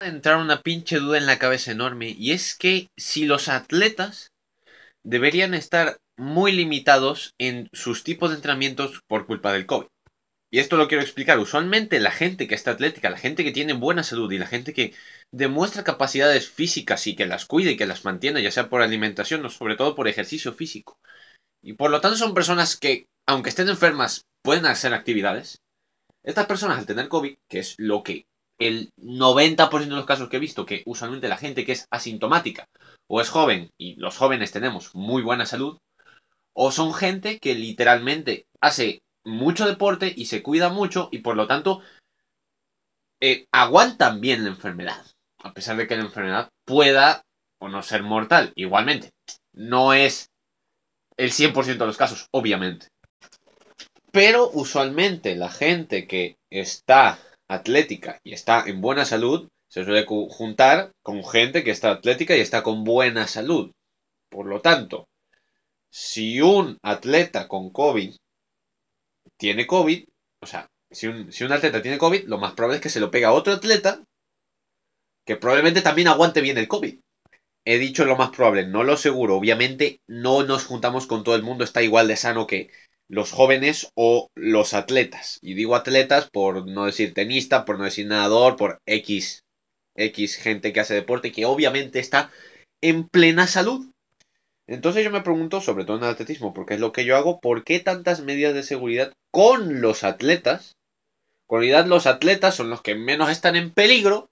entrar una pinche duda en la cabeza enorme y es que si los atletas deberían estar muy limitados en sus tipos de entrenamientos por culpa del COVID. Y esto lo quiero explicar. Usualmente la gente que está atlética, la gente que tiene buena salud y la gente que demuestra capacidades físicas y que las cuida y que las mantiene, ya sea por alimentación o sobre todo por ejercicio físico. Y por lo tanto son personas que, aunque estén enfermas, pueden hacer actividades. Estas personas al tener COVID, que es lo que el 90% de los casos que he visto, que usualmente la gente que es asintomática o es joven, y los jóvenes tenemos muy buena salud, o son gente que literalmente hace mucho deporte y se cuida mucho y por lo tanto eh, aguantan bien la enfermedad, a pesar de que la enfermedad pueda o no ser mortal, igualmente. No es el 100% de los casos, obviamente. Pero usualmente la gente que está atlética y está en buena salud, se suele juntar con gente que está atlética y está con buena salud. Por lo tanto, si un atleta con COVID tiene COVID, o sea, si un, atleta tiene COVID, lo más probable es que se lo pega a otro atleta que probablemente también aguante bien el COVID. He dicho lo más probable, no lo seguro. Obviamente no nos juntamos con todo el mundo, está igual de sano que los jóvenes o los atletas. Y digo atletas por no decir tenista, por no decir nadador, por X, X gente que hace deporte que obviamente está en plena salud. Entonces yo me pregunto, sobre todo en el atletismo, porque es lo que yo hago, ¿por qué tantas medidas de seguridad con los atletas? Con realidad los atletas son los que menos están en peligro,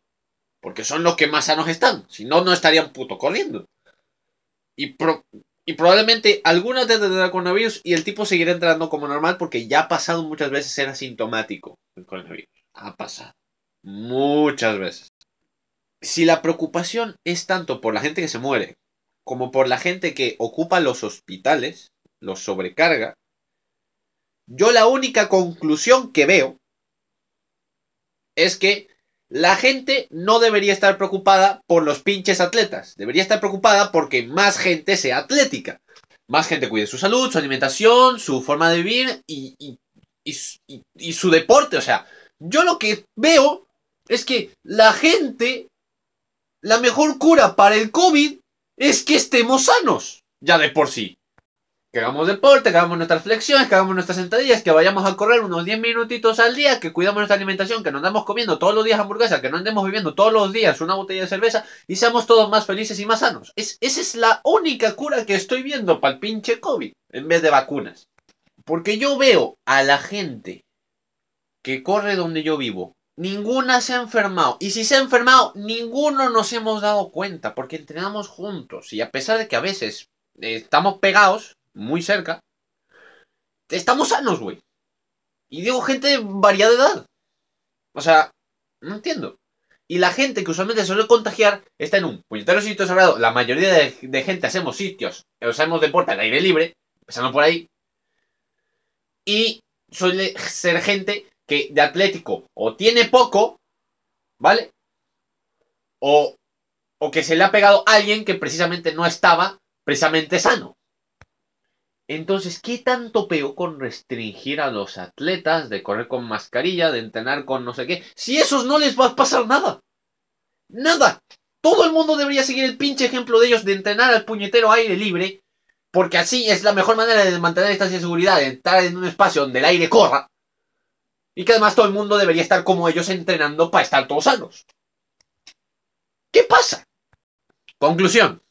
porque son los que más sanos están. Si no, no estarían puto corriendo. Y pro y probablemente algunas de tendrá coronavirus y el tipo seguirá entrando como normal porque ya ha pasado muchas veces era asintomático el coronavirus. Ha pasado. Muchas veces. Si la preocupación es tanto por la gente que se muere como por la gente que ocupa los hospitales, los sobrecarga, yo la única conclusión que veo es que la gente no debería estar preocupada por los pinches atletas. Debería estar preocupada porque más gente sea atlética. Más gente cuide su salud, su alimentación, su forma de vivir y, su deporte. O sea, yo lo que veo es que la gente, la mejor cura para el COVID es que estemos sanos, ya de por sí que hagamos deporte, que hagamos nuestras flexiones, que hagamos nuestras sentadillas, que vayamos a correr unos 10 minutitos al día, que cuidamos nuestra alimentación, que no andamos comiendo todos los días hamburguesas, que no andemos viviendo todos los días una botella de cerveza y seamos todos más felices y más sanos. esa es la única cura que estoy viendo para el pinche COVID en vez de vacunas. Porque yo veo a la gente que corre donde yo vivo. Ninguna se ha enfermado. Y si se ha enfermado, ninguno nos hemos dado cuenta. Porque entrenamos juntos. Y a pesar de que a veces eh, estamos pegados, muy cerca, estamos sanos, güey. Y digo gente de variada edad. O sea, no entiendo. Y la gente que usualmente suele contagiar está en un puñetero sitio sagrado. La mayoría de, gente hacemos sitios, eh, hacemos deporte al aire libre, empezando por ahí. Y suele ser gente que de Atlético o tiene poco, ¿vale? O, o que se le ha pegado a alguien que precisamente no estaba precisamente sano. Entonces, ¿qué tanto peor con restringir a los atletas de correr con mascarilla, de entrenar con no sé qué? Si esos no les va a pasar nada. Nada. Todo el mundo debería seguir el pinche ejemplo de ellos de entrenar al puñetero aire libre, porque así es la mejor manera de mantener esta seguridad. de entrar en un espacio donde el aire corra. Y que además todo el mundo debería estar como ellos entrenando para estar todos sanos. ¿Qué pasa? Conclusión.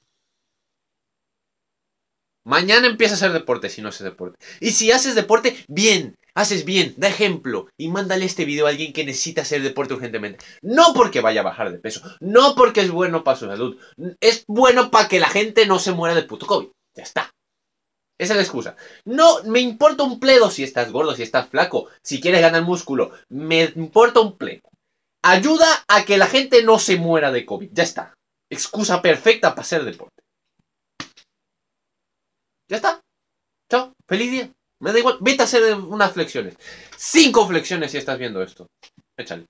Mañana empieza a hacer deporte si no haces deporte. Y si haces deporte, bien, haces bien, da ejemplo y mándale este video a alguien que necesita hacer deporte urgentemente. No porque vaya a bajar de peso, no porque es bueno para su salud, es bueno para que la gente no se muera de puto COVID. Ya está. Esa es la excusa. No, me importa un pledo si estás gordo, si estás flaco, si quieres ganar músculo. Me importa un pledo. Ayuda a que la gente no se muera de COVID. Ya está. Excusa perfecta para hacer deporte. Ya está. Chao. Feliz día. Me da igual. Vete a hacer unas flexiones. Cinco flexiones si estás viendo esto. Échale.